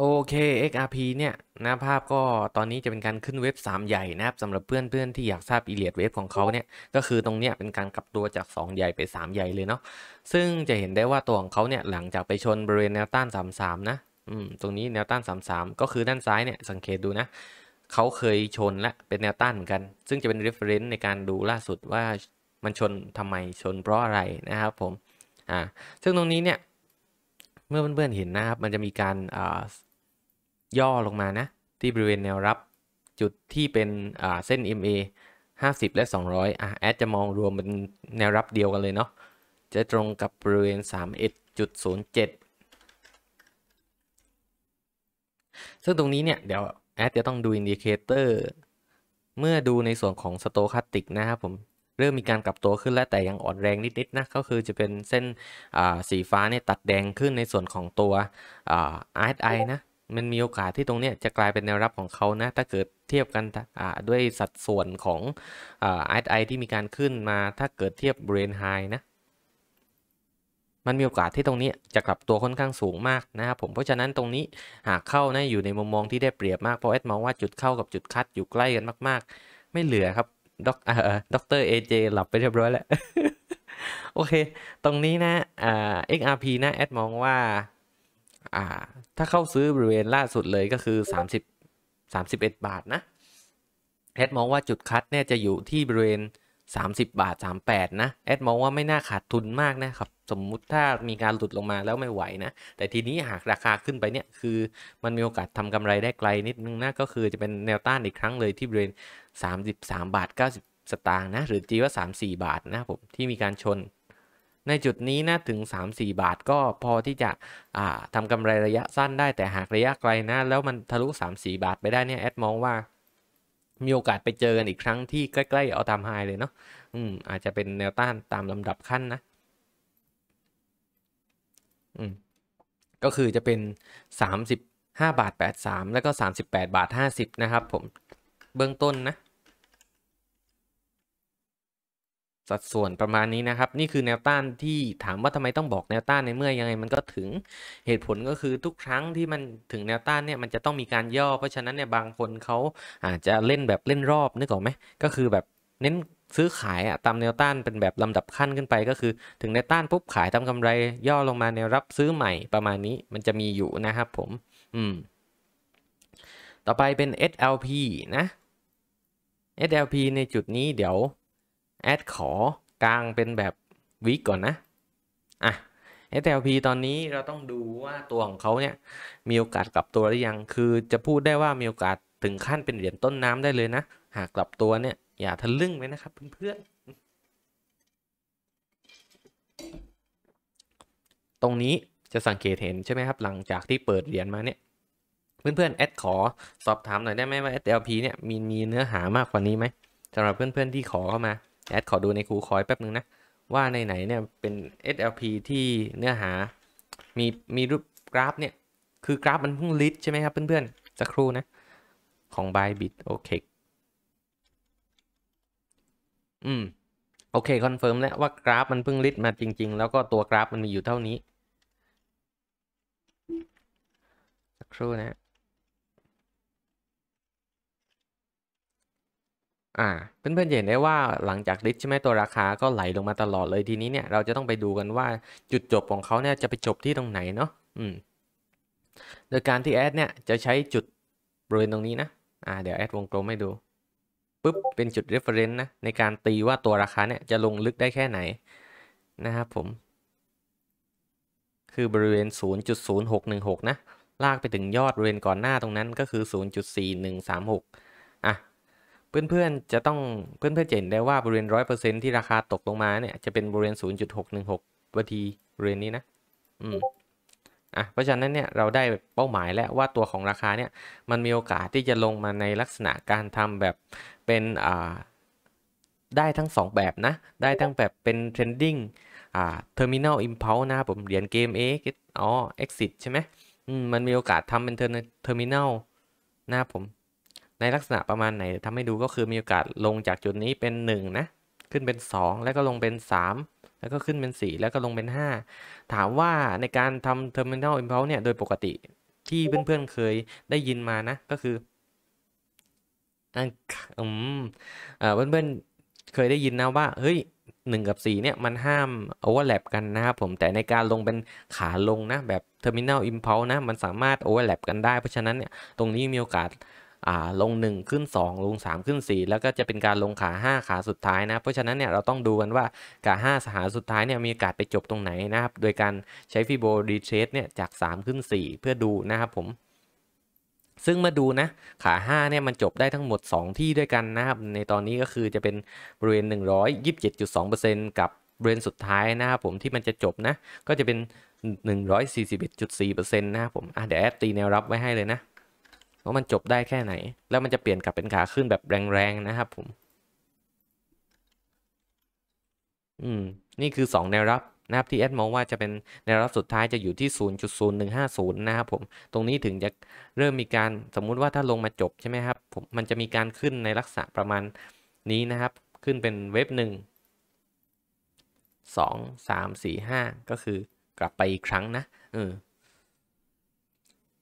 โอเค XRP เนี่ยนะภาพก็ตอนนี้จะเป็นการขึ้นเว็บ3ใหญ่นะครับสำหรับเพื่อนๆที่อยากทราบอีเลียดเว็บของเขาเนี่ยก็คือตรงเนี้ยเป็นการกลับตัวจาก 2 ใหญ่ไป 3 ใหญ่เลยเนาะซึ่งจะเห็นได้ว่าตัวของเขาเนี่ยหลังจากไปชนบริเวณแนวต้าน 33นะอืมตรงนี้แนวต้าน33 ก็คือด้านซ้ายเนี่ยสังเกตดูนะเขาเคยชนและเป็นแนวต้านเหมือนกัน ซึ่งจะเป็น reference ในการดูล่าสุดว่ามันชนทำไมชนเพราะอะไรนะครับผมอ่าซึ่งตรงนี้เนี่ยเมื่อเพื่อนๆเห็นนะครับมันจะมีการอ่าย่อลงมานะ ที่บริเวณแนวรับจุดที่เป็นเส้น MA 50 และ 200อ่ะแอดจะมองรวมเป็นแนวรับเดียวกันเลยเนาะจะตรงกับบริเวณ 31.07 ซึ่งตรงนี้เนี่ย เดี๋ยวแอดจะต้องดูอินดิเคเตอร์เมื่อดูในส่วนของสโตคาติกนะครับผมเริ่มมีการกลับตัวขึ้นแล้วแต่ยังอ่อนแรงนิดๆนะก็คือจะเป็นเส้นสีฟ้าเนี่ยตัดแดงขึ้นในส่วนของตัว RSI นะมันมีโอกาสที่ตรงนี้จะกลายเป็นแนวรับของเขานะ ถ้าเกิดเทียบกันด้วยสัดส่วนของไอไอที่มีการขึ้นมาถ้าเกิดเทียบเบรนไฮนะ มันมีโอกาสที่ตรงนี้จะกลับตัวค่อนข้างสูงมากนะครับผมเพราะฉะนั้นตรงนี้หากเข้านะอยู่ในมุมมองที่ได้เปรียบมากเพราะเอสมองว่าจุดเข้ากับจุดคัดอยู่ใกล้กันมาก ๆ ไม่เหลือครับด็อกด็อกเตอร์เอเจหลับไปเรียบร้อยแล้ว โอเค ตรงนี้นะเอ็กอาร์พีนะแอดมองว่าอ่าถ้าเข้าซื้อบริเวณล่าสุดเลยก็คือ30 31บาทนะแอดมองว่าจุดคัดเนี่ย จะอยู่ที่บริเวณ 30 บาท 38 นะแอดมองว่าไม่น่าขาดทุนมากนะครับ สมมุติถ้ามีการหลุดลงมาแล้วไม่ไหวนะ แต่ทีนี้หากราคาขึ้นไปเนี่ย คือมันมีโอกาสทำกำไรได้ไกลนิดนึงนะ ก็คือจะเป็นแนวต้านอีกครั้งเลยที่บริเวณ 33 บาท 90สตางค์นะหรือจีว่า34 บาทนะผมที่มีการชนในจุดนี้นะถึง 3-4 บาทก็พอที่จะทำกำไรระยะสั้นได้แต่หากระยะไกลนะ แล้วมันทะลุ3-4 บาทไปได้เนี่ย แอดมองว่ามีโอกาสไปเจอกันอีกครั้งที่ใกล้ๆเอาตามไฮเลยเนาะอืมอาจจะเป็นแนวต้านตามลำดับขั้นนะอืมก็คือจะเป็น 35 บาท 83 แล้วก็ 38 บาท 50 นะครับผมเบื้องต้นนะสัดส่วนประมาณนี้นะครับนี่คือแนวต้านที่ถามว่าทำไมต้องบอกแนวต้านในเมื่อยังไงมันก็ถึงเหตุผลก็คือทุกครั้งที่มันถึงแนวต้านเนี่ยมันจะต้องมีการย่อ เพราะฉะนั้นเนี่ยบางคนเขาอาจจะเล่นแบบเล่นรอบนึกออกไหมก็คือแบบเน้นซื้อขายอะตามแนวต้านเป็นแบบลำดับขั้นขึ้นไป ก็คือ ถึงแนวต้านปุ๊บขายทำกำไรย่อลงมาแนวรับซื้อใหม่ประมาณนี้ มันจะมีอยู่นะครับผมอืมต่อไปเป็น SLP นะ SLP ในจุดนี้เดี๋ยวแอดขอกลางเป็นแบบวิกก่อนนะ อ่ะ SLP ตอนนี้เราต้องดูว่าตัวของเขาเนี่ยมีโอกาสกลับตัวหรือยัง คือจะพูดได้ว่ามีโอกาสถึงขั้นเป็นเหรียญต้นน้ำได้เลยนะ หากกลับตัวเนี่ย อย่าทะลึ่งไว้นะครับเพื่อนๆ ตรงนี้จะสังเกตเห็นใช่ไหมครับหลังจากที่เปิดเหรียญมาเนี่ย เพื่อนๆแอดขอสอบถามหน่อยได้ไหมว่า SLP เนี่ยมีมีเนื้อหามากกว่านี้ไหมสำหรับเพื่อนๆที่ขอเข้ามาแอดขอดูในครูคอยแป๊บนึงนะ ว่าในไหนเนี่ยเป็น SLP ที่เนื้อหามี มีรูปกราฟเนี่ย คือกราฟมันเพิ่งลิสใช่ไหมครับเพื่อนๆสักครู่นะ ของ Bybit โอเค อืม โอเคคอนเฟิร์มแล้วว่ากราฟมันเพิ่งลิสมาจริง ๆ แล้วก็ตัวกราฟมันมีอยู่เท่านี้ สักครู่นะอ่าเพื่อนๆเห็นได้ว่าหลังจากดิสใช่ไหมตัวราคาก็ไหลลงมาตลอดเลยทีนี้เนี่ยเราจะต้องไปดูกันว่าจุดจบของเขาเนี่ยจะไปจบที่ตรงไหนเนาะอืมโดยการที่แอดเนี่ยจะใช้จุดบริเวณตรงนี้นะอ่าเดี๋ยวแอดวงกลมให้ดูปุ๊บเป็นจุด reference นะในการตีว่าตัวราคาเนี่ยจะลงลึกได้แค่ไหน นะครับผม คือบริเวณ 0.0616 นะ ลากไปถึงยอดบริเวณก่อนหน้าตรงนั้นก็คือ 0.4136เพื่อนๆจะต้องเพื่อนๆจะเห็นได้ว่าบริเวณร้อยเปอร์เซ็นที่ราคาตกลงมาเนี่ยจะเป็นบริเวณศูนย์จุดหกหนึ่งหกบทีบริเวณนี้นะอืมอ่ะเพราะฉะนั้นเนี่ยเราได้เป้าหมายแล้วว่าตัวของราคาเนี่ยมันมีโอกาสที่จะลงมาในลักษณะการทำแบบเป็นอ่าได้ทั้ง 2 แบบนะได้ทั้งแบบเป็นเทรนดิ้งอ่าเทอร์มินาลอิมเพลนะผมเหรียญเกมเอ็กอ๋อเอ็กซิสใช่ไหมอืมมันมีโอกาสทำเป็นเทอร์มินาลนะผมในลักษณะประมาณไหนทำให้ดูก็คือมีโอกาสลงจากจุดนี้เป็น 1 นะ ขึ้นเป็น 2 แล้วก็ลงเป็น 3 แล้วก็ขึ้นเป็น 4 แล้วก็ลงเป็น 5 ถามว่าในการทำ Terminal Impulse เนี่ย โดยปกติที่เพื่อนๆเคยได้ยินมานะก็คืออืมเพื่อนๆเคยได้ยินนะว่า เฮ้ยหนึ่งกับสี่เนี่ย มันห้ามโอเวอร์แลปกันนะครับผมแต่ในการลงเป็นขาลงนะแบบ Terminal Impulse นะมันสามารถโอเวอร์แลปกันได้เพราะฉะนั้นเนี่ยตรงนี้มีโอกาสลง 1 ขึ้น 2 ลง 3 ขึ้น 4 แล้วก็จะเป็นการลงขา 5 ขาสุดท้ายนะ เพราะฉะนั้นเนี่ยเราต้องดูกันว่า ขา5หาสุดท้ายเนี่ยมีโอกาสไปจบตรงไหนนะครับ โดยการใช้ฟิโบรีเทสเนี่ยจาก 3 ขึ้น 4 เพื่อดูนะครับผม ซึ่งมาดูนะ ขา5เนี่ยมันจบได้ทั้งหมด 2 ที่ด้วยกันนะครับ ในตอนนี้ก็คือจะเป็นบริเวณ 127.2%กับบริเวณสุดท้ายนะครับผมที่มันจะจบนะก็จะเป็น 141.4%นะครับผมอ่ะเดี๋ยวแอดตีแนวรับไว้ให้เลยนะว่ามันจบได้แค่ไหน แล้วมันจะเปลี่ยนกลับเป็นขาขึ้นแบบแรงๆนะครับ ผม อืม นี่คือ 2 แนวรับนะครับ ที่แอดมองว่าจะเป็นแนวรับสุดท้ายจะอยู่ที่ 0.0150 นะครับผม ตรงนี้ถึงจะเริ่มมีการสมมุติว่าถ้าลงมาจบใช่ไหมครับผม มันจะมีการขึ้นในลักษณะประมาณนี้นะครับ ขึ้นเป็นเว็บ1 2 3 4 5 ก็คือกลับไปอีกครั้งนะ เออ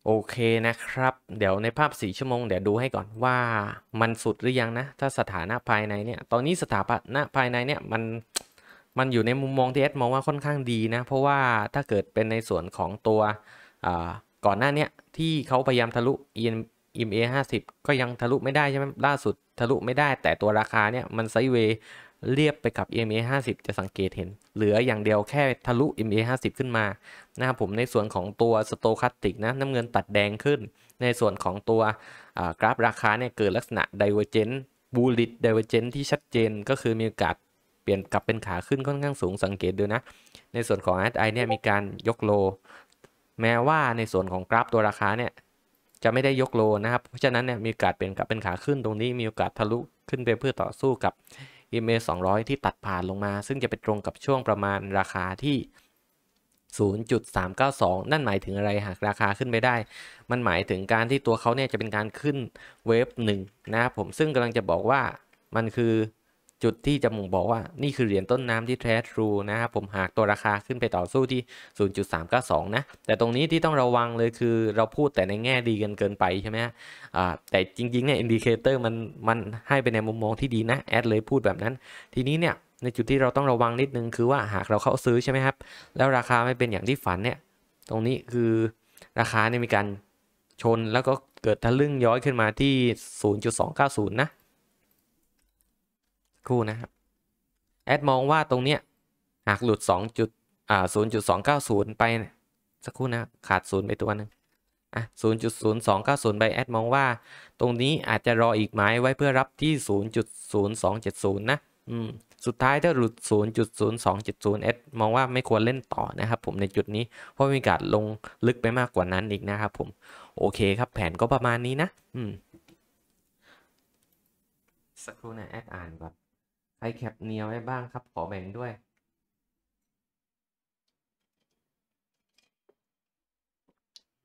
โอเคนะครับเดี๋ยวในภาพสีชั่วโมงเดี๋ยวดูให้ก่อนว่ามันสุดหรือยังนะถ้าสถานะภายในเนี่ยตอนนี้สถาปนะภายในเนี่ยมันมันอยู่ในมุมมองที่เอสมองว่าค่อนข้างดีนะเพราะว่าถ้าเกิดเป็นในส่วนของตัวก่อนหน้าเนี้ยที่เขาพยายามทะลุ EMA 50ก็ยังทะลุไม่ได้ใช่ไหมล่าสุด ทะลุไม่ได้แต่ตัวราคาเนี่ยมันไซเวเรียบไปกับ EMA 50จะสังเกตเห็น เหลืออย่างเดียวแค่ทะลุ EMA 50ขึ้นมานะครับผมในส่วนของตัวสโตคัสติกนะ น้ำเงินตัดแดงขึ้น ในส่วนของตัวกราฟราคาเนี่ยเกิดลักษณะไดเวอร์เจนต์บูลิตไดเวอร์เจนต์ที่ชัดเจนก็คือมีโอกาสเปลี่ยนกลับเป็นขาขึ้นค่อนข้างสูงสังเกตดูนะ ในส่วนของ RSI เนี่ยมีการยกโล แม้ว่าในส่วนของกราฟตัวราคาเนี่ย จะไม่ได้ยกโลนะครับเพราะฉะนั้นเนี่ยมีโอกาสเปลี่ยนกลับเป็นขาขึ้นตรงนี้ มีโอกาสทะลุขึ้นไปเพื่อต่อสู้กับ EMA 200 ที่ตัดผ่านลงมา ซึ่งจะไปตรงกับช่วงประมาณราคาที่ 0.392 นั่นหมายถึงอะไรหากราคาขึ้นไปได้ มันหมายถึงการที่ตัวเขาเนี่ยจะเป็นการขึ้นเวฟหนึ่งนะครับผมซึ่งกำลังจะบอกว่ามันคือจุดที่จะมุงบอกว่า นี่คือเหรียญต้นน้ำที่แท้ทรูนะครับ ผมหากตัวราคาขึ้นไปต่อสู้ที่ 0.392 นะ แต่ตรงนี้ที่ต้องระวังเลยคือเราพูดแต่ในแง่ดีกันเกินไปใช่ไหมฮะแต่จริงๆเนี่ยอินดิเคเตอร์มันมันให้ไปในมุมมองที่ดีนะ แอดเลยพูดแบบนั้น ทีนี้เนี่ย ในจุดที่เราต้องระวังนิดนึงคือว่าหากเราเข้าซื้อใช่ไหมครับ แล้วราคาไม่เป็นอย่างที่ฝันเนี่ย ตรงนี้คือราคาเนี่ยมีการชนแล้วก็เกิดทะลึ่งย้อยขึ้นมาที่ 0.290 นะคู่นะครับแอดมองว่าตรงเนี้ยหากหลุด2จุดอ่า0.290 ไปสักครู่นะขาดศูนย์ไปตัวนึงอ่ะ0.0290ไปแอดมองว่าตรงนี้อาจจะรออีกหม้ไว้เพื่อรับที่0.0270นะอืม สุดท้ายถ้าหลุด0.0270แอดมองว่าไม่ควรเล่นต่อนะครับผมในจุดนี้เพราะมีการลงลึกไปมากกว่านั้นอีกนะครับผม โอเคครับ แผนก็ประมาณนี้นะ อืม สักครู่นะแอดอ่านก่อนรแคปเนียไว้บ้างครับ ขอแบ่งด้วย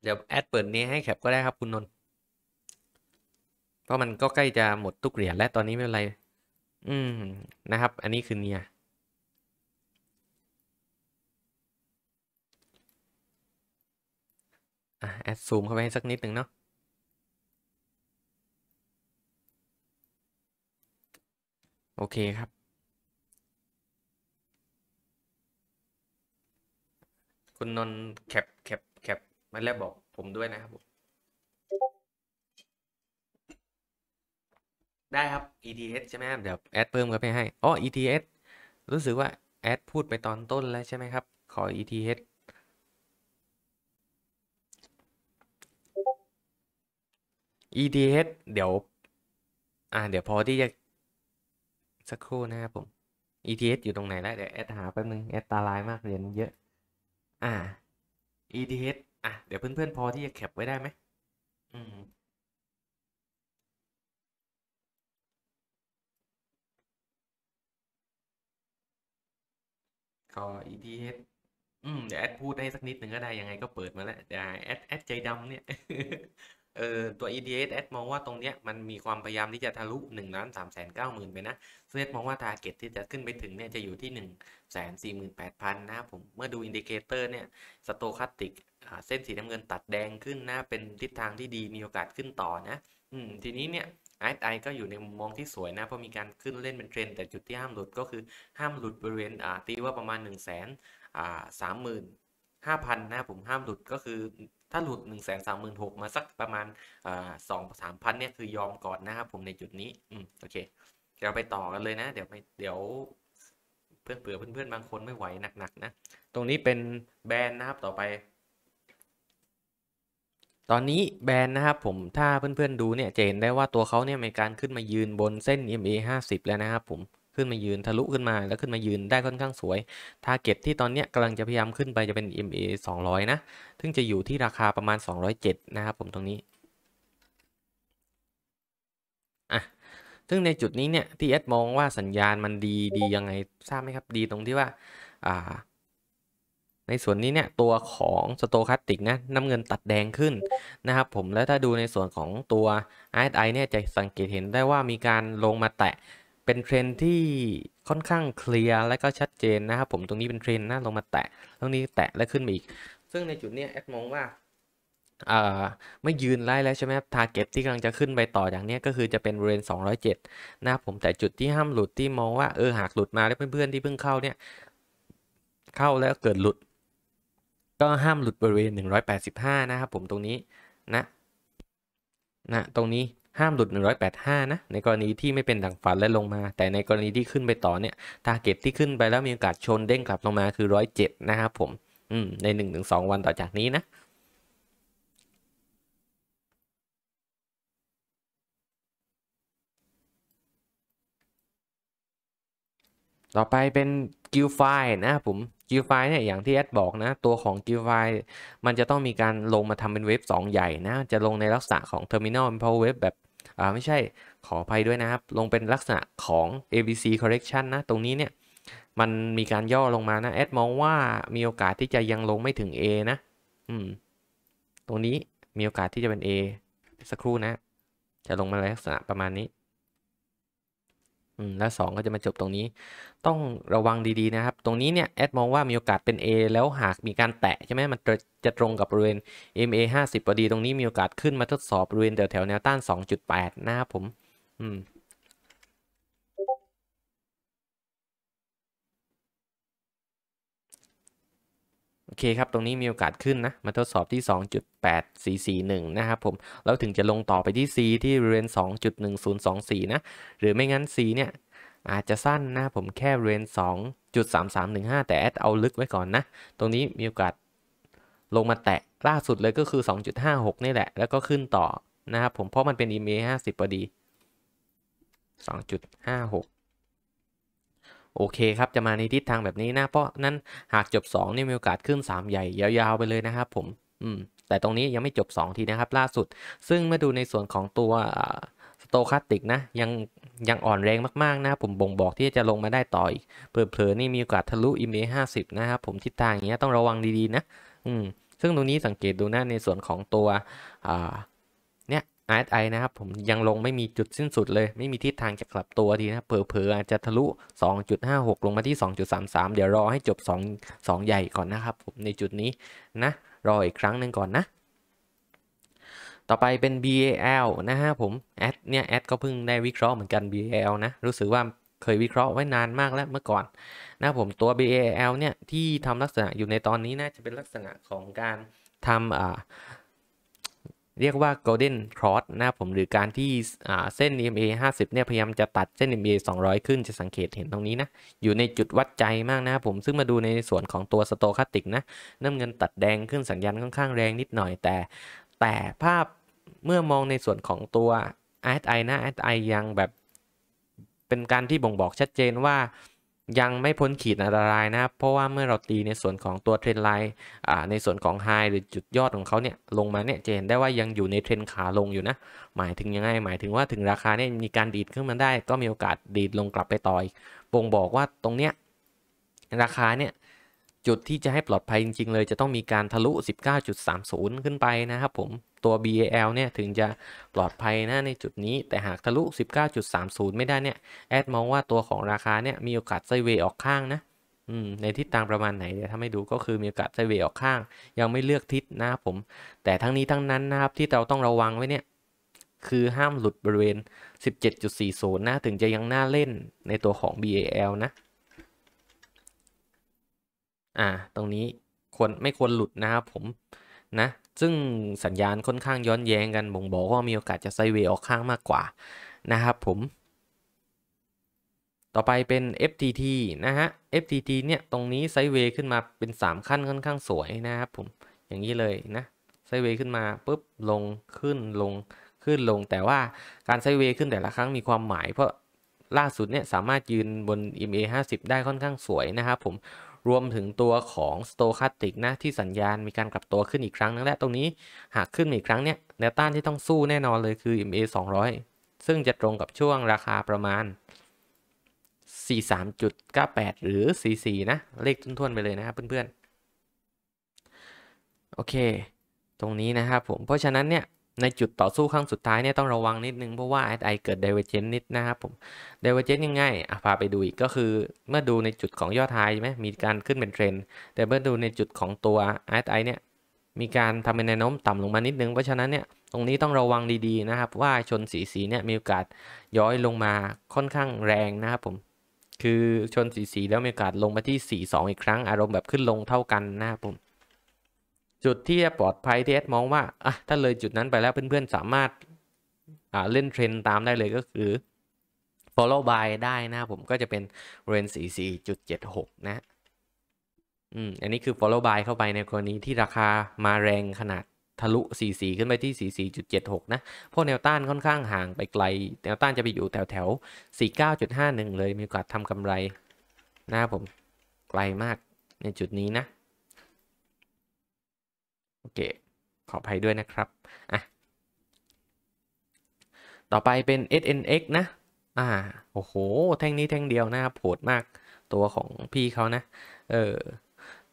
เดี๋ยวแอดเปิดนี้ให้แคปก็ได้ครับคุณนนท์เพราะมันก็ใกล้จะหมดทุกเหรียญและตอนนี้ไม่เป็นไร อืมนะครับ อันนี้คือเนียแอดซูมเข้าไปให้สักนิดหนึ่งเนาะโอเคครับคุณนนท์แคปแคปแคปมาแล้วบอกผมด้วยนะครับผมได้ครับ e t h ใช่ไหมครับเดี๋ยวแอดเพิ่มเข้าไปให้อ๋อ e t h รู้สึกว่าแอดพูดไปตอนต้นแล้วใช่ไหมครับขอ e t h ETH เดี๋ยวอ่าเดี๋ยวพอที่จะสักครู่นะครับผม ETH ออยู่ตรงไหนแล้วเดี๋ยวแอดหาแป๊บนึงแอดตาลายมากเรียนเยอะอ่า ETH อ่ะ เดี๋ยวเพื่อนๆพอที่จะแคปไว้ได้ไหม อืมก็ ETH อืมเดี๋ยวแอดพูดได้สักนิดหนึ่งก็ได้ ยังไงก็เปิดมาแล้วเดี๋ยวแอดแอดใจดำเนี่ยเออตัว e d h s มองว่าตรงเนี้ยมันมีความพยายามที่จะทะลุ1นึ่งล้านสามแสนเก้าหมื่นไปนะซึ่งมองว่าทาร์เก็ตที่จะขึ้นไปถึงเนี่ยจะอยู่ที่1นึ่งแสนสี่หมื่นแปดพันนะผม เมื่อดูอินดิเคเตอร์เนี่ย สโตคัสติกเส้นสีน้ำเงินตัดแดงขึ้นนะ เป็นทิศทางที่ดีมีโอกาสขึ้นต่อนะอืมทีนี้เนี่ย r ไ i ก็อยู่ในมุมมองที่สวยนะ เพราะมีการขึ้นเล่นเป็นเทรนแต่จุดที่ห้ามหลุดก็คือห้ามหลุดบริเวณตีว่าประมาณ1นึ่งแสนสามหมื่นห้าพันนะผมห้ามหลุดก็คือถ้าหลุด 1 3 6 0 0 0มาสักประมาณสองสามพันเนี่ยคือยอมก่อนนะครับผมในจุดนี้ อืมโอเค เดี๋ยวไปต่อกันเลยนะ เดี๋ยวไปเดี๋ยวเพื่อนเผื่อเพื่อน ๆ บางคนไม่ไหวหนัก ๆ นะ ตรงนี้เป็นแบนนะครับต่อไป ตอนนี้แบนนะครับผมถ้าเพื่อนๆดูเนี่ยจะเห็นได้ว่าตัวเขาเนี่ยมีการขึ้นมายืนบนเส้น EMA 50 แล้วนะครับผมขึ้นมายืนทะลุขึ้นมาแล้วขึ้นมายืนได้ค่อนข้างสวยทาร์เก็ตที่ตอนนี้กำลังจะพยายามขึ้นไปจะเป็น MA 200 นะซึ่งจะอยู่ที่ราคาประมาณ 207 นะครับผมตรงนี้ อ่ะซึ่งในจุดนี้เนี่ยที่เอสมองว่าสัญญาณมันดีดียังไงทราบไหมครับดีตรงที่ว่า อ่า ในส่วนนี้เนี่ย ตัวของสโตคัสติกนะ น้ำเงินตัดแดงขึ้นนะครับผมแล้วถ้าดูในส่วนของตัว RSI เนี่ยจะสังเกตเห็นได้ว่ามีการลงมาแตะเป็นเทรนที่ค่อนข้างเคลียร์และก็ชัดเจนนะครับผมตรงนี้เป็นเทรนนะลงมาแตะ ตรงนี้แตะแล้วขึ้นมาอีก ซึ่งในจุดนี้แอดมองว่าไม่ยืนไล่แล้วใช่ไหมครับทาร์เก็ตที่กำลังจะขึ้นไปต่ออย่างนี้ก็คือจะเป็นบริเวณ207 นะครับผมแต่จุดที่ห้ามหลุดที่มองว่าเออหากหลุดมาแล้วเพื่อนๆที่เพิ่งเข้าเนี่ย เข้าแล้วเกิดหลุด ก็ห้ามหลุดบริเวณ 185 นะครับผมตรงนี้นะนะตรงนี้ห้ามหลุด 185 นะ ในกรณีที่ไม่เป็นดังฝันและลงมา แต่ในกรณีที่ขึ้นไปต่อเนี่ยตาเก็ตที่ขึ้นไปแล้วมีโอกาสชนเด้งกลับลงมาคือ 107นะครับผมอืมใน 1-2 วันต่อจากนี้นะต่อไปเป็นกิลไฟนะครับผมกิลไฟเนี่ยอย่างที่แอดบอกนะตัวของกิลไฟมันจะต้องมีการลงมาทำเป็นเว็บ2ใหญ่นะจะลงในลักษณะของอร์มินอลเป็นพา w เวฟแบบอ่าไม่ใช่ขออภัยด้วยนะครับ ลงเป็นลักษณะของ ABC correction นะ ตรงนี้เนี่ย มันมีการย่อลงมานะแอดมองว่ามีโอกาสที่จะยังลงไม่ถึง A นะ อืม ตรงนี้มีโอกาสที่จะเป็น A สักครู่นะ จะลงมาลักษณะประมาณนี้และ2ก็จะมาจบตรงนี้ ต้องระวังดีๆนะครับ ตรงนี้เนี่ย แอดมองว่ามีโอกาสเป็น A แล้วหากมีการแตะใช่ไหมมันจะตรงกับบริเวณ MA 50พอดี ตรงนี้มีโอกาสขึ้นมาทดสอบบริเวณแถวแถวแนวต้าน 2.8นะครับผมอืมเคครับ ตรงนี้มีโอกาสขึ้นนะ มาทดสอบที่ 2.8441 นะครับผม แล้วถึงจะลงต่อไปที่ C ที่เรียน2.1024 นะ หรือไม่งั้น C เนี่ย อาจจะสั้นนะ ผมแค่เรียน2.3315 แต่แอดเอาลึกไว้ก่อนนะ ตรงนี้มีโอกาสลงมาแตะ ล่าสุดเลยก็คือ 2.56 นี่แหละ แล้วก็ขึ้นต่อนะครับผม เพราะมันเป็น EMA 50พอดี 2.56โอเคครับ จะมาในทิศทางแบบนี้นะ เพราะนั้นหากจบ 2 นี่มีโอกาสขึ้น 3 ใหญ่ ยาวๆไปเลยนะครับผมอืมแต่ตรงนี้ยังไม่จบ 2 ทีนะครับล่าสุด ซึ่งมาดูในส่วนของตัวสโตคาติกนะ ยังยังอ่อนแรงมากๆนะผมบ่งบอกที่จะลงมาได้ต่ออีกเผลอๆนี่มีโอกาสทะลุอิมเจห้าสิบนะครับผมทิศทางอย่างเงี้ยต้องระวังดีๆนะอืม ซึ่งตรงนี้สังเกตดูนะในส่วนของตัวอ่า RSI นะครับผมยังลงไม่มีจุดสิ้นสุดเลย ไม่มีทิศทางจะกลับตัวดีนะเผลอๆอาจจะทะลุ 2.56 ลงมาที่ 2.33 เดี๋ยวรอให้จบ2 2ใหญ่ก่อนนะครับ ผมในจุดนี้ นะ รออีกครั้งหนึ่งก่อนนะ ต่อไปเป็น BAL นะฮะผมแอดเนี่ยแอดก็เพิ่งได้วิเคราะห์เหมือนกัน BAL นะ รู้สึกว่าเคยวิเคราะห์ไว้นานมากแล้วเมื่อก่อนนะผมตัว BAL เนี่ยที่ทำลักษณะอยู่ในตอนนี้น่าจะเป็นลักษณะของการทำอ่าเรียกว่า golden cross นะครับผมหรือการที่เส้น EMA 50 เนี่ยพยายามจะตัดเส้น EMA 200 ขึ้นจะสังเกตเห็นตรงนี้นะอยู่ในจุดวัดใจมากนะครับผมซึ่งมาดูในส่วนของตัว stochastic นะน้ำเงินตัดแดงขึ้นสัญญาณค่อนข้างแรงนิดหน่อยแต่ แต่ภาพเมื่อมองในส่วนของตัว RSI นะ RSI ยังแบบเป็นการที่บ่งบอกชัดเจนว่ายังไม่พ้นขีดอันตรายนะครับเพราะว่าเมื่อเราตีในส่วนของตัวเทรนไลน์ในส่วนของไฮหรือจุดยอดของเขาเนี่ยลงมาเนี่ยจะเห็นได้ว่ายังอยู่ในเทรนขาลงอยู่นะ หมายถึงยังไง หมายถึงว่าถึงราคาเนี่ยมีการดีดขึ้นมาได้ก็มีโอกาสดีดลงกลับไปต่ออีกบ่งบอกว่าตรงเนี้ยราคาเนี่ยจุดที่จะให้ปลอดภัยจริงๆเลยจะต้องมีการทะลุ 19.30 ขึ้นไปนะครับผมตัว BAL เนี่ยถึงจะปลอดภัยนะในจุดนี้ แต่หากทะลุ 19.30 ไม่ได้เนี่ยแอดมองว่าตัวของราคาเนี่ยมีโอกาสไซเวยออกข้างนะในทิศทางประมาณไหนเดี๋ยวถ้าไม่ดูก็คือมีโอกาสไซเวยออกข้าง ยังไม่เลือกทิศนะครับผม แต่ทั้งนี้ทั้งนั้นนะครับที่เราต้องระวังไว้เนี่ย คือห้ามหลุดบริเวณ 17.40 นะถึงจะยังน่าเล่นในตัวของ BAL นะ อ่า ตรงนี้ควรไม่ควรหลุดนะครับผม นะซึ่งสัญญาณค่อนข้างย้อนแย้งกันบ่งบอกว่ามีโอกาสจะไซเวยออกข้างมากกว่านะครับผม ต่อไปเป็น FTT นะฮะ FTT เนี่ยตรงนี้ไซเวยขึ้นมาเป็น3ขั้นค่อนข้างสวยนะครับผม อย่างนี้เลยนะไซเวยขึ้นมาปุ๊บลงขึ้นลงขึ้นลงแต่ว่าการไซเวยขึ้นแต่ละครั้งมีความหมาย เพราะล่าสุดเนี่ยสามารถยืนบน MA 50ได้ค่อนข้างสวยนะครับผมรวมถึงตัวของสโตคาตติกนะที่สัญญาณมีการกลับตัวขึ้นอีกครั้งนั่นแหละตรงนี้ หากขึ้นอีกครั้งเนี่ยแนวต้านที่ต้องสู้แน่นอนเลยคือ MA 200ซึ่งจะตรงกับช่วงราคาประมาณ 43.98 หรือ 44 นะ เลขทุ่นๆไปเลยนะครับเพื่อนๆ โอเคตรงนี้นะครับผมเพราะฉะนั้นเนี่ยในจุดต่อสู้ครั้งสุดท้ายเนี่ยต้องระวังนิดนึงเพราะว่า RSI เกิด divergence นิดนะครับผม divergence ยังไงอ่ะพาไปดูอีกก็คือเมื่อดูในจุดของยอดท้ายใช่ไหมมีการขึ้นเป็นเทรนด์แต่เมื่อดูในจุดของตัว RSI เนี่ย มีการทำเป็นแนวโน้มต่ำลงมานิดนึงเพราะฉะนั้นเนี่ยตรงนี้ต้องระวังดีๆนะครับ ว่าชนสีสีเนี่ยมีโอกาสย้อยลงมาค่อนข้างแรงนะครับผม คือชนสีสีแล้วมีโอกาสลงมาที่4 2อีกครั้งอารมณ์แบบขึ้นลงเท่ากันนะครับผมจุดที่ปลอดภัยที่แอดมองว่าอ่ะถ้าเลยจุดนั้นไปแล้วเพื่อนๆ สามารถอ่าเล่นเทรนตามได้เลยก็คือ follow by ได้นะผมก็จะเป็นจุดเจ44.76 นะอืมอันนี้คือ follow by เข้าไปในกรณีที่ราคามาแรงขนาดทะลุ 44 ขึ้นไปที่ 44.76 นะพวกแนวต้านค่อนข้างห่างไปไกล แนวต้านจะไปอยู่แถวแถว 49.51 เลยมีโอกาสทำกำไรคนับผมไกลมากในจุดนี้นะอเคขออภัยด้วยนะครับอ่ะต่อไปเป็น SNX นะ อ่าโอ้โห แท่งนี้แท่งเดียวนะครับโหดมาก ตัวของพี่เขานะ เออ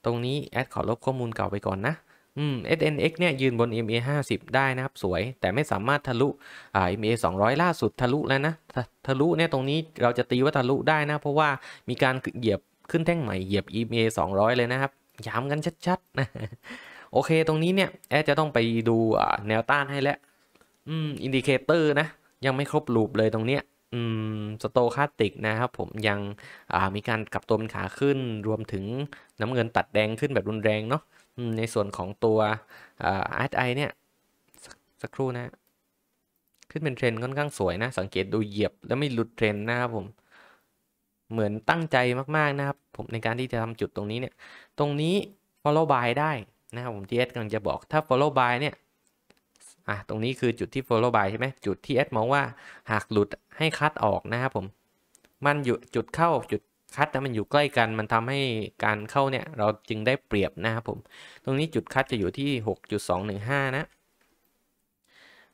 ตรงนี้ แอดขอลบข้อมูลเก่าไปก่อนนะอืม SNX เนี่ยยืนบน MA 50ได้นะครับ สวย แต่ไม่สามารถทะลุ อ่า MA 200ล่าสุดทะลุแล้วนะ ทะลุเนี่ยตรงนี้เราจะตีว่าทะลุได้นะ เพราะว่ามีการเหยียบขึ้นแท่งใหม่ เหยียบ MA 200เลยนะครับ ย้ำกันชัดๆ นะโอเค ตรงนี้เนี่ย แอดจะต้องไปดูแนวต้านให้แล้ว อืม อินดิเคเตอร์นะ ยังไม่ครบลูปเลยตรงเนี้ยอืม สโตคาติกนะครับผมยังมีการกลับตัวเป็นขาขึ้นรวมถึงน้ำเงินตัดแดงขึ้นแบบรุนแรงเนาะในส่วนของตัวอา์ไอเนี่ยสสักครู่นะ ขึ้นเป็นเทรนค่อนข้างสวยนะ สังเกตดูเหยียบแล้วไม่หลุดเทรนนะครับผมเหมือนตั้งใจมากๆนะครับผมในการที่จะทำจุดตรงนี้เนี่ย ตรงนี้ follow by ได้นะครับผมที่เอสกำลังจะบอกถ้า follow by เนี่ยอ่ะตรงนี้คือจุดที่ follow by ใช่ไหมจุดที่เอสมองว่าหากหลุดให้คัดออกนะครับผม มันอยู่จุดเข้าจุดคัดนะมันอยู่ใกล้กัน มันทำให้การเข้าเนี่ย เราจึงได้เปรียบนะครับผม ตรงนี้จุดคัดจะอยู่ที่ 6.215 นะ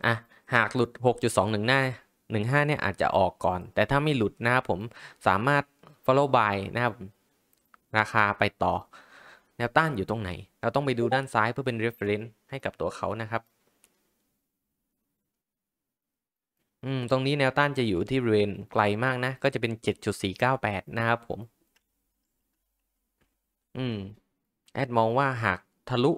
อ่ะหากหลุด 6 2 1งหน้า15เนี่ยอาจจะออกก่อน แต่ถ้าไม่หลุดนะครับผมสามารถ follow by นะครับราคาไปต่อแนวต้านอยู่ตรงไหน เราต้องไปดูด้านซ้ายเพื่อเป็น reference ให้กับตัวเขานะครับ อืมตรงนี้แนวต้านจะอยู่ที่บริเวณไกลมากนะ ก็จะเป็น 7.498 นะครับผม อืม แอดมองว่าหากทะลุ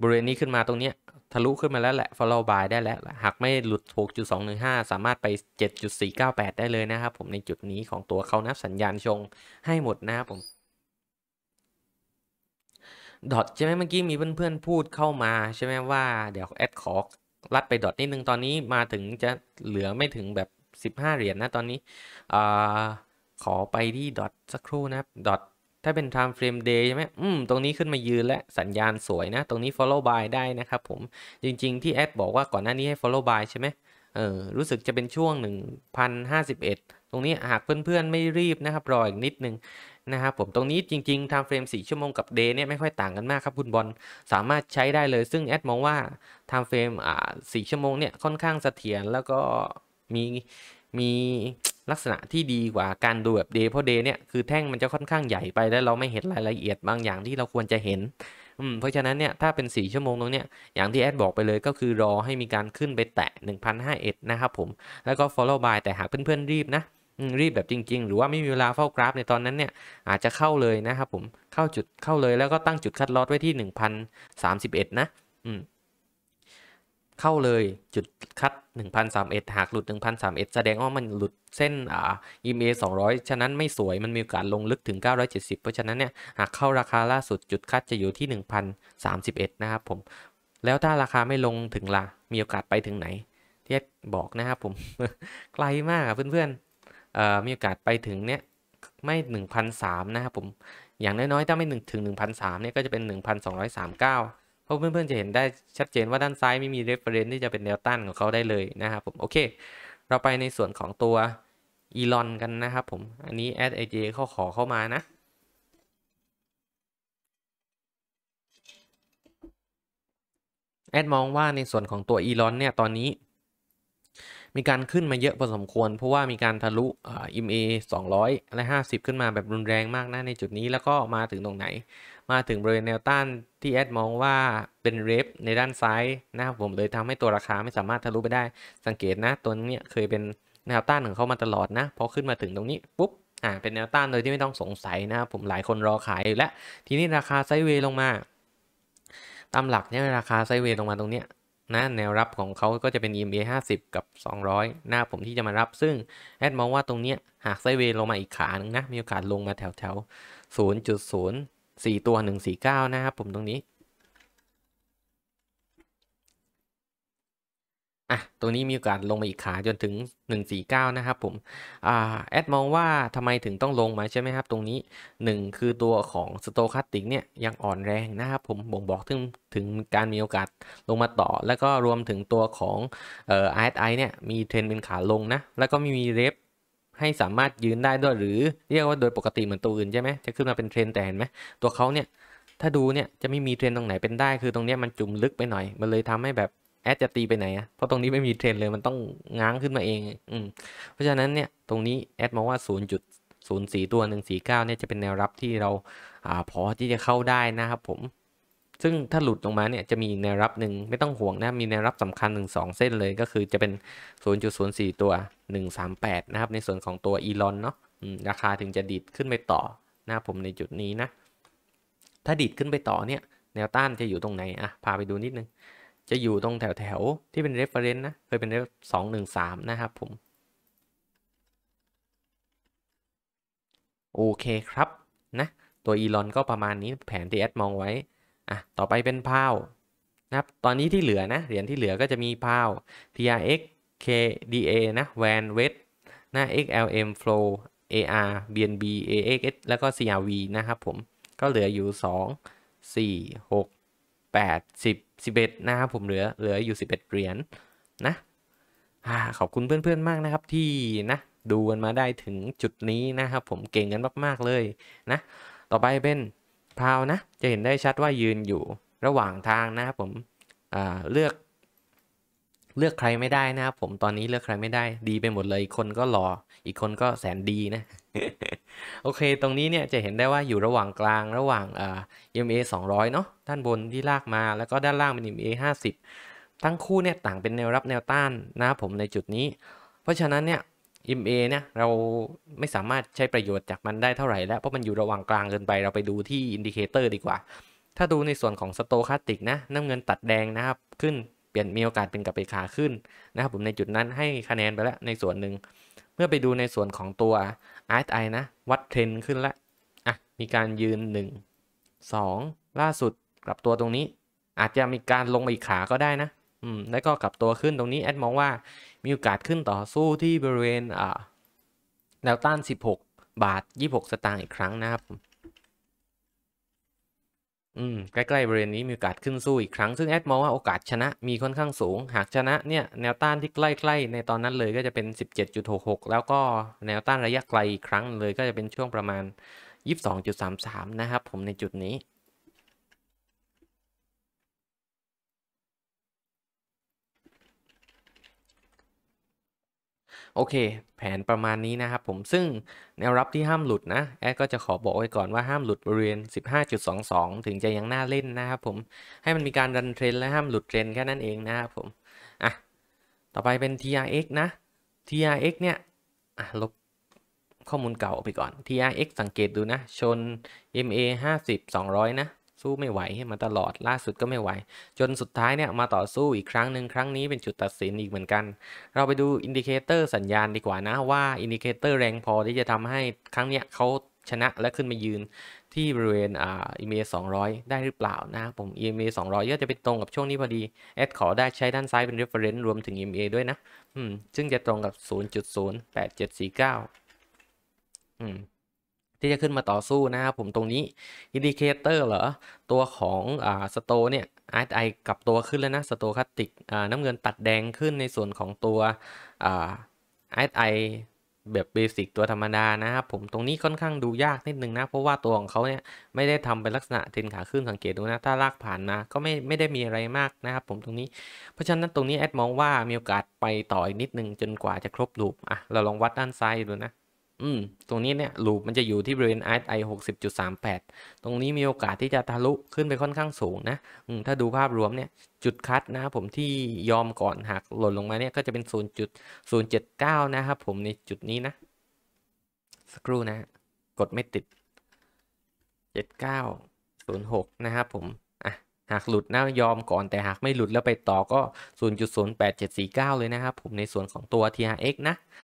บริเวณนี้ขึ้นมาตรงเนี้ยทะลุขึ้นมาแล้วแหละ follow buy ได้แล้วหากไม่หลุด 6.215 สามารถไป 7.498 ได้เลยนะครับผม ในจุดนี้ของตัวเขานับสัญญาณชงให้หมดนะครับผมดอทใช่ไหมเมื่อกี้มีเพื่อนๆพูดเข้ามาใช่ไหมว่าเดี๋ยวแอดขอรัดไปดอทนิดนึง ตอนนี้มาถึงจะเหลือไม่ถึงแบบ 15 เหรียญนนะตอนนี้อขอไปที่ดอทสักครู่นะครับดอทถ้าเป็น time frame day ใช่ไหมอืมตรงนี้ขึ้นมายืนและสัญญาณสวยนะ ตรงนี้ follow by ได้นะครับผมจริงๆที่แอดบอกว่าก่อนหน้านี้ให้ follow by ใช่ไหมเออ รู้สึกจะเป็นช่วง 1051 ตรงนี้หากเพื่อนๆไม่รีบนะครับรออีกนิดนึงนะครับผมตรงนี้จริงๆทำเฟรม 4 ชั่วโมงกับ Day เนี่ยไม่ค่อยต่างกันมากครับคุณบอลสามารถใช้ได้เลย ซึ่งแอดมองว่าทำเฟรมอ่า4ชั่วโมงเนี่ยค่อนข้างเสถียรแล้วก็มีมีลักษณะที่ดีกว่าการดูแบบเดย์เพราะเดย์เนี่ยคือแท่งมันจะค่อนข้างใหญ่ไปแล้วเราไม่เห็นรายละเอียดบางอย่างที่เราควรจะเห็นอืมเพราะฉะนั้นเนี่ยถ้าเป็น 4 ชั่วโมงตรงเนี้ยอย่างที่แอดบอกไปเลยก็คือรอให้มีการขึ้นไปแตะ1,051นะครับผมแล้วก็ follow by แต่หากเพื่อนๆรีบนะรีบแบบจริง ๆ หรือว่าไม่มีเวลาเฝ้ากราฟในตอนนั้นเนี่ย อาจจะเข้าเลยนะครับผม เข้าจุดเข้าเลยแล้วก็ตั้งจุดคัดลอสไว้ที่1031 นะอืมเข้าเลยจุดคัด1031 หากหลุด1031แสดงว่ามันหลุดเส้นอ่า EMA 200 ฉะนั้นไม่สวยมันมีโอกาสลงลึกถึง 970 เพราะฉะนั้นเนี่ยหากเข้าราคาล่าสุดจุดคัดจะอยู่ที่1031 นะครับผม แล้วถ้าราคาไม่ลงถึงล่ะมีโอกาสไปถึงไหนที่บอกนะครับผมไกลมากอ่ะเพื่อนๆมีโอกาสไปถึงเนี่ยไม่1,003นะครับผม อย่างน้อยๆ ถ้าไม่1ถึง1,003เนี่ยก็จะเป็น 1,239 เพราะเพื่อนๆ จะเห็นได้ชัดเจนว่าด้านซ้ายไม่มี reference ที่จะเป็นแนวต้านของเขาได้เลยนะครับผม โอเค เราไปในส่วนของตัวอีลอนกันนะครับผม อันนี้ a d เ j เขาขอเข้ามานะ แอดมองว่าในส่วนของตัวอีลอนเนี่ยตอนนี้มีการขึ้นมาเยอะพอสมควรเพราะว่ามีการทะลุอ็มเอสองร้อยและห้าสิบขึ้นมาแบบรุนแรงมากนะ ในจุดนี้ แล้วก็มาถึงตรงไหน มาถึงบริเวณแนวต้านที่แอดมองว่าเป็นเรฟในด้านซ้ายนะครับผมเลยทำให้ตัวราคาไม่สามารถทะลุไปได้ สังเกตนะ ตัวนี้เคยเป็นแนวต้านของเขามาตลอดนะพอขึ้นมาถึงตรงนี้ปุ๊บอ่าเป็นแนวต้านโดยที่ไม่ต้องสงสัยนะครับผมหลายคนรอขายอยู่แล้วทีนี้ราคาไซเวย์ลงมาตามหลักเนี่ยราคาไซเวย์ลงมาตรงเนี้ยนะแนวรับของเขาก็จะเป็น EMA 50 กับ 200 หน้าผมที่จะมารับ ซึ่งแอดมองว่าตรงเนี้ยหากไซเวลงมาอีกขาหนึ่งนะ มีโอกาสลงมาแถวแถว0.04 ตัว 149 นะครับผมตรงนี้อ่ะตัวนี้มีโอกาสลงมาอีกขาจนถึง 149 นะครับผม อ่าแอดมองว่าทำไมถึงต้องลงมาใช่ไหมครับตรงนี้ 1 คือตัวของสโตคัสติกเนี่ย ยังอ่อนแรงนะครับผมบ่งบอกถึงถึงการมีโอกาสลงมาต่อ แล้วก็รวมถึงตัวของเอ่อ RSI เนี่ย มีเทรนเป็นขาลงนะ แล้วก็มีเรฟให้สามารถยืนได้ด้วย หรือเรียกว่าโดยปกติเหมือนตัวอื่นใช่ไหมจะขึ้นมาเป็นเทรนแต่เห็นไหมตัวเขาเนี่ยถ้าดูเนี่ยจะไม่มีเทรนตรงไหนเป็นได้คือตรงเนี้ยมันจุ่มลึกไปหน่อยมันเลยทำให้แบบแอดจะตีไปไหนอะเพราะตรงนี้ไม่มีเทรนเลย มันต้องง้างขึ้นมาเองอืม เพราะฉะนั้นเนี่ย ตรงนี้แอดมองว่า 0.04 ตัว 149 เนี่ย จะเป็นแนวรับที่เรา อ่าพอที่จะเข้าได้นะครับผม ซึ่งถ้าหลุดลงมาเนี่ย จะมีแนวรับหนึ่งไม่ต้องห่วงนะ มีแนวรับสำคัญ1งเส้นเลย ก็คือจะเป็น 0.04 ตัว 138 นะครับ ในส่วนของตัวอีลอนเนาะราคาถึงจะดีดขึ้นไปต่อนะครับผม ในจุดนี้นะ ถ้าดีดขึ้นไปต่อเนี่ย แนวต้านจะอยู่ตรงไหนอ่ะพาไปดูนิดนึงจะอยู่ตรงแถวแถวที่เป็น reference นะ เคยเป็น ref สองหนึ่งสามนะครับผม โอเคครับ นะ ตัวอีลอนก็ประมาณนี้แผนที่แอดมองไว้อ่ะต่อไปเป็นพาวนะครับตอนนี้ที่เหลือนะ เหรียญที่เหลือก็จะมีพาว TRX KDA นะ Van West นะ XLM Flow AR BNB AX แล้วก็ CRV นะครับผม ก็เหลืออยู่2 4 6 8 10 11นะครับผมเหลือ เหลืออยู่11 เหรียญนนะขอบคุณเพื่อนๆมากนะครับ ที่นะ ดูกันมาได้ถึงจุดนี้นะครับผมเก่งกันมากๆเลย นะ ต่อไปเป็นพาวนะจะเห็นได้ชัดว่ายืนอยู่ระหว่างทางนะครับผมเลือก เลือกใครไม่ได้นะครับผมตอนนี้เลือกใครไม่ได้ ดีไปหมดเลยคนก็หล่ออีกคนก็แสนดีนะโอเค ตรงนี้เนี่ยจะเห็นได้ว่าอยู่ระหว่างกลางระหว่างเอ่า EMA 200เนาะด้านบนที่ลากมาแล้วก็ด้านล่างเป็น EMA 50ทั้งคู่เนี่ยต่างเป็นแนวรับแนวต้านนะครับผมในจุดนี้ เพราะฉะนั้นเนี่ย EMA เนี่ยเราไม่สามารถใช้ประโยชน์จากมันได้เท่าไหร่แล้ว เพราะมันอยู่ระหว่างกลางเกินไปเราไปดูที่อินดิเคเตอร์ดีกว่า ถ้าดูในส่วนของสโตคาติกนะ น้ำเงินตัดแดงนะครับขึ้นเปลี่ยนมีโอกาสเป็นกับไปขาขึ้นนะครับผมในจุดนั้นให้คะแนนไปแล้วในส่วนหนึ่งเมื่อไปดูในส่วนของตัว RSI นะวัดเทรนขึ้นแลวอ่ะ มีการยืน 1 2 ล่าสุดกลับตัวตรงนี้ อาจจะมีการลงมาอีกขาก็ได้นะ อืม แล้วก็กลับตัวขึ้นตรงนี้ แอดมองว่ามีโอกาสขึ้นต่อสู้ที่บริเวณอ่าแนวต้าน 16 บาท 26 สตางค์อีกครั้งนะครับอืม ใกล้ๆบริเวณนี้มีโอกาสขึ้นสู้อีกครั้ง ซึ่งแอดมองว่าโอกาสชนะมีค่อนข้างสูงหากชนะเนี่ย แนวต้านที่ใกล้ ๆ ในตอนนั้นเลยก็จะเป็น 17.66 แล้วก็แนวต้านระยะไกลอีกครั้งเลยก็จะเป็นช่วงประมาณ 22.33 นะครับผมในจุดนี้โอเคแผนประมาณนี้นะครับผม ซึ่งแนวรับที่ห้ามหลุดนะ แอดก็จะขอบอกไว้ก่อนว่าห้ามหลุดบริเวณ 15.22 ถึงจะยังน่าเล่นนะครับผม ให้มันมีการดันเทรนและห้ามหลุดเทรนแค่นั้นเองนะครับผม อ่ะ ต่อไปเป็น TRX นะ TRX เนี่ยอ่ะลบข้อมูลเก่าออกไปก่อน TRX สังเกตดูนะ ชน MA 50 200 นะู้ไม่ไหวมาตลอดล่าสุดก็ไม่ไหว จนสุดท้ายเนี่ยมาต่อสู้อีกครั้งหนึ่งครั้งนี้เป็นจุดตัดสินอีกเหมือนกัน เราไปดูอินดิเคเตอร์สัญญาณดีกว่านะว่าอินดิเคเตอร์แรงพอที่จะทำให้ครั้งเนี้ยเขาชนะและขึ้นมายืนที่บริเวณอ่า EMA สองได้หรือเปล่านะผม EMA สองก็จะไปตรงกับช่วงนี้พอดีแอดขอได้ใช้ด้านซ้ายเป็น reference รวมถึง EMA ด้วยนะอืมซึ่งจะตรงกับ 0.08749 อืมที่จะขึ้นมาต่อสู้นะครับผมตรงนี้อินดิเคเตอร์เหรอ ตัวของอ่าสโตเนี่ยอ์ไอกับตัวขึ้นแล้วนะสโตคัติกอ่าน้ำเงินตัดแดงขึ้นในส่วนของตัวอ่าอ์ไอแบบเบสิกตัวธรรมดานะครับผมตรงนี้ค่อนข้างดูยากนิดนึงนะ เพราะว่าตัวของเขาเนี่ย ไม่ได้ทำเป็นลักษณะเทนขาขึ้นสังเกตดูนะ ถ้าลากผ่านนะก็ไม่ไม่ได้มีอะไรมากนะครับผมตรงนี้ เพราะฉะนั้นตรงนี้แอดมองว่ามีโอกาสไปต่ออีกนิดนึงจนกว่าจะครบดูอ่ะเราลองวัดด้านซ้ายดูนะอืมตรงนี้เนี่ยลูปมันจะอยู่ที่บริเวณ RSI 60.38 ตรงนี้มีโอกาสที่จะทะลุขึ้นไปค่อนข้างสูงนะอืมถ้าดูภาพรวมเนี่ยจุดคัดนะผมที่ยอมก่อนหักหล่นลงมาเนี่ยก็จะเป็น 0.079นะครับผมในจุดนี้นะสักครู่นะ กดไม่ติด 7906นะครับผมหากหลุดนะยอมก่อนแต่หากไม่หลุดแล้วไปต่อก็ 0.08749เลยนะครับผมในส่วนของตัว TRX นะ